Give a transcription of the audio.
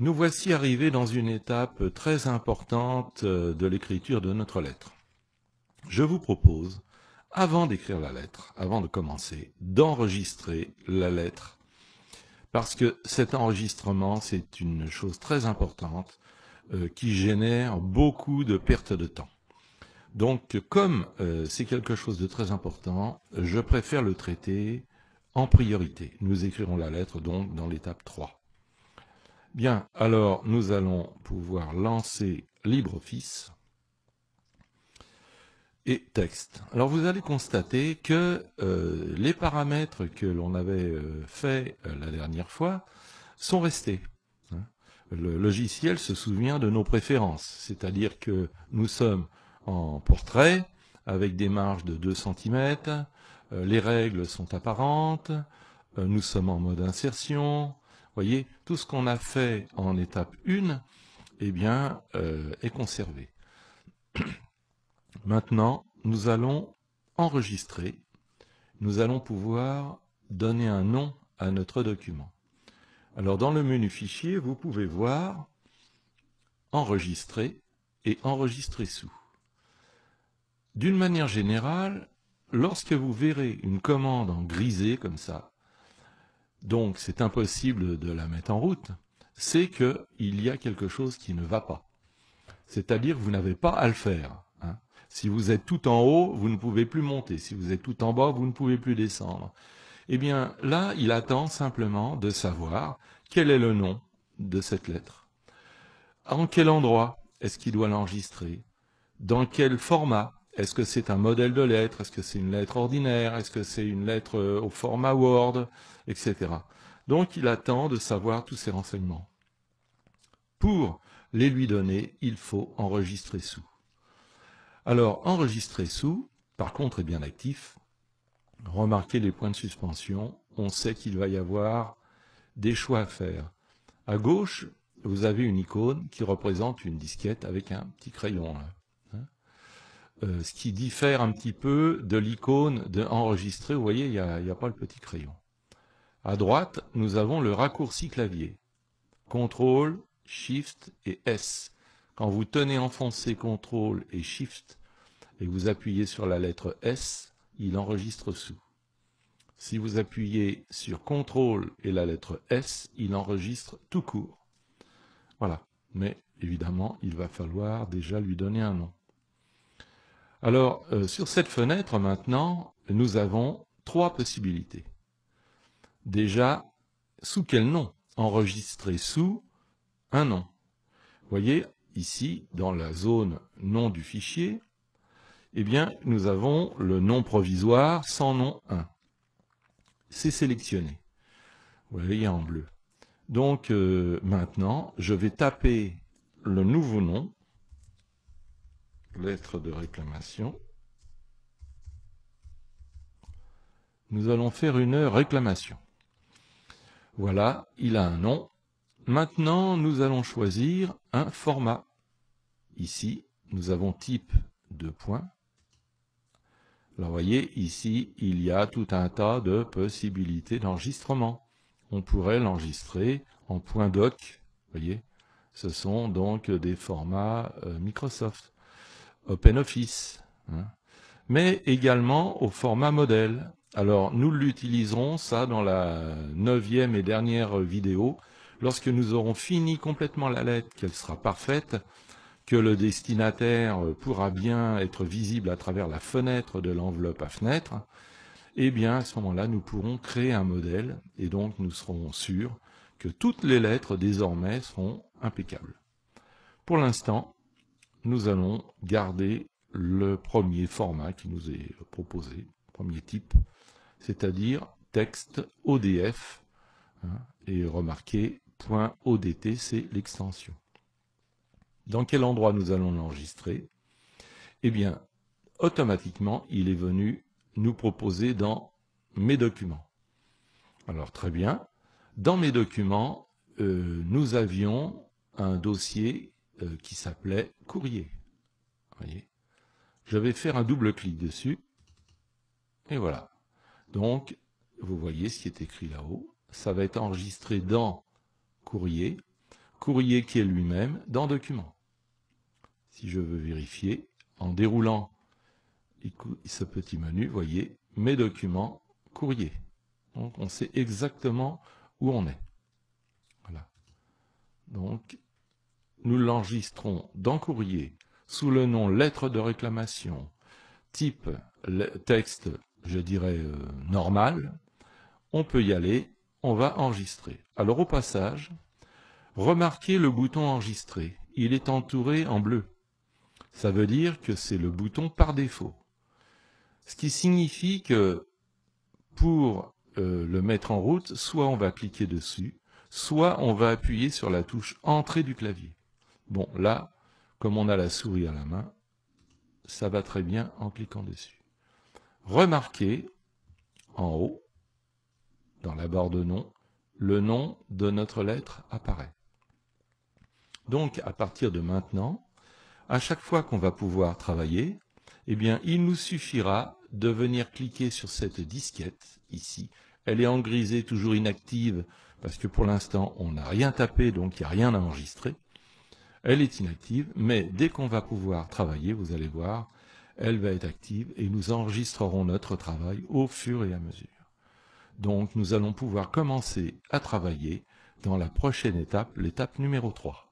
Nous voici arrivés dans une étape très importante euh, de l'écriture de notre lettre. Je vous propose, avant d'écrire la lettre, avant de commencer, d'enregistrer la lettre. Parce que cet enregistrement, c'est une chose très importante euh, qui génère beaucoup de pertes de temps. Donc, comme euh, c'est quelque chose de très important, je préfère le traiter en priorité. Nous écrirons la lettre donc dans l'étape 3. Bien, alors nous allons pouvoir lancer LibreOffice et texte. Alors vous allez constater que euh, les paramètres que l'on avait euh, faits fait euh, la dernière fois sont restés. Hein. Le logiciel se souvient de nos préférences, c'est-à-dire que nous sommes en portrait avec des marges de 2 cm, les règles sont apparentes, nous sommes en mode insertion, voyez, tout ce qu'on a fait en étape 1, eh bien, euh, est conservé. Maintenant, nous allons enregistrer. Nous allons pouvoir donner un nom à notre document. Alors, dans le menu Fichier, vous pouvez voir Enregistrer et Enregistrer sous. D'une manière générale, lorsque vous verrez une commande en grisé comme ça, donc c'est impossible de la mettre en route, c'est qu'il y a quelque chose qui ne va pas. C'est-à-dire que vous n'avez pas à le faire. Hein. Si vous êtes tout en haut, vous ne pouvez plus monter. Si vous êtes tout en bas, vous ne pouvez plus descendre. Eh bien, là, il attend simplement de savoir quel est le nom de cette lettre. En quel endroit est-ce qu'il doit l'enregistrer Dans quel format est-ce que c'est un modèle de lettre Est-ce que c'est une lettre ordinaire Est-ce que c'est une lettre euh, au format Word Etc. Donc il attend de savoir tous ces renseignements. Pour les lui donner, il faut enregistrer sous. Alors enregistrer sous, par contre, est bien actif. Remarquez les points de suspension. On sait qu'il va y avoir des choix à faire. À gauche, vous avez une icône qui représente une disquette avec un petit crayon. Euh, ce qui diffère un petit peu de l'icône enregistrer. Vous voyez, il n'y a, pas le petit crayon. À droite, nous avons le raccourci clavier. CTRL, SHIFT et S. Quand vous tenez enfoncé CTRL et SHIFT et vous appuyez sur la lettre S, il enregistre sous. Si vous appuyez sur CTRL et la lettre S, il enregistre tout court. Voilà. Mais évidemment, il va falloir déjà lui donner un nom. Alors, euh, sur cette fenêtre, maintenant, nous avons trois possibilités. Déjà, sous quel nom Enregistrer sous un nom. Vous voyez, ici, dans la zone nom du fichier, eh bien, nous avons le nom provisoire sans nom 1. C'est sélectionné. Vous voyez en bleu. Donc, euh, maintenant, je vais taper le nouveau nom lettre de réclamation. Nous allons faire une réclamation. Voilà, il a un nom. Maintenant, nous allons choisir un format. Ici, nous avons type de point. Alors, vous voyez, ici, il y a tout un tas de possibilités d'enregistrement. On pourrait l'enregistrer en point doc, vous voyez. Ce sont donc des formats euh, Microsoft. OpenOffice, hein, mais également au format modèle. Alors nous l'utiliserons ça dans la neuvième et dernière vidéo, lorsque nous aurons fini complètement la lettre, qu'elle sera parfaite, que le destinataire pourra bien être visible à travers la fenêtre de l'enveloppe à fenêtre, et eh bien à ce moment-là, nous pourrons créer un modèle et donc nous serons sûrs que toutes les lettres désormais seront impeccables. Pour l'instant, nous allons garder le premier format qui nous est proposé, premier type, c'est-à-dire texte ODF, hein, et remarquez, .odt, c'est l'extension. Dans quel endroit nous allons l'enregistrer Eh bien, automatiquement, il est venu nous proposer dans mes documents. Alors très bien, dans mes documents, euh, nous avions un dossier euh, qui s'appelait courrier. Vous Voyez je vais faire un double clic dessus. Et voilà. Donc, vous voyez ce qui est écrit là-haut. Ça va être enregistré dans courrier, courrier qui est lui-même dans Documents ». Si je veux vérifier, en déroulant ce petit menu, vous voyez, mes documents, courrier. Donc, on sait exactement où on est. Voilà. Donc, nous l'enregistrons dans courrier sous le nom lettre de réclamation type texte, je dirais, euh, normal, on peut y aller, on va enregistrer. Alors au passage, remarquez le bouton enregistrer, il est entouré en bleu. Ça veut dire que c'est le bouton par défaut. Ce qui signifie que pour euh, le mettre en route, soit on va cliquer dessus, soit on va appuyer sur la touche Entrée du clavier. Bon, là, comme on a la souris à la main, ça va très bien en cliquant dessus. Remarquez, en haut, dans la barre de nom, le nom de notre lettre apparaît. Donc, à partir de maintenant, à chaque fois qu'on va pouvoir travailler, eh bien, il nous suffira de venir cliquer sur cette disquette, ici. Elle est en grisée, toujours inactive, parce que pour l'instant, on n'a rien tapé, donc il n'y a rien à enregistrer elle est inactive, mais dès qu'on va pouvoir travailler, vous allez voir, elle va être active et nous enregistrerons notre travail au fur et à mesure. Donc nous allons pouvoir commencer à travailler dans la prochaine étape, l'étape numéro 3.